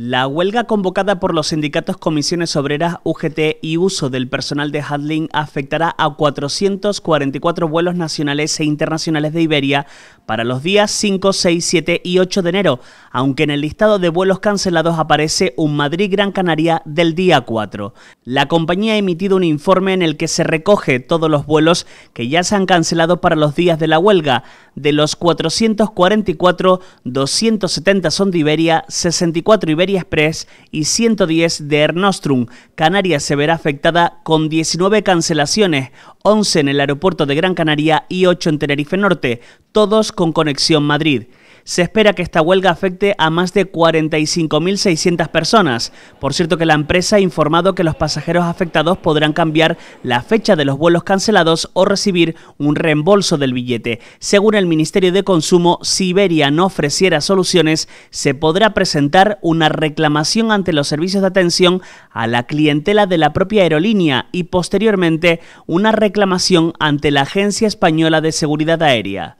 La huelga convocada por los sindicatos Comisiones Obreras, UGT y Uso del personal de Handling afectará a 444 vuelos nacionales e internacionales de Iberia para los días 5, 6, 7 y 8 de enero, aunque en el listado de vuelos cancelados aparece un Madrid-Gran Canaria del día 4. La compañía ha emitido un informe en el que se recoge todos los vuelos que ya se han cancelado para los días de la huelga. De los 444, 270 son de Iberia, 64 Iberia Express y 110 de Ernostrum. Canarias se verá afectada con 19 cancelaciones, 11 en el aeropuerto de Gran Canaria y 8 en Tenerife Norte, todos con conexión Madrid. Se espera que esta huelga afecte a más de 45.600 personas. Por cierto que la empresa ha informado que los pasajeros afectados podrán cambiar la fecha de los vuelos cancelados o recibir un reembolso del billete. Según el Ministerio de Consumo, si Iberia no ofreciera soluciones, se podrá presentar una reclamación ante los servicios de atención a la clientela de la propia aerolínea y posteriormente una reclamación ante la Agencia Española de Seguridad Aérea.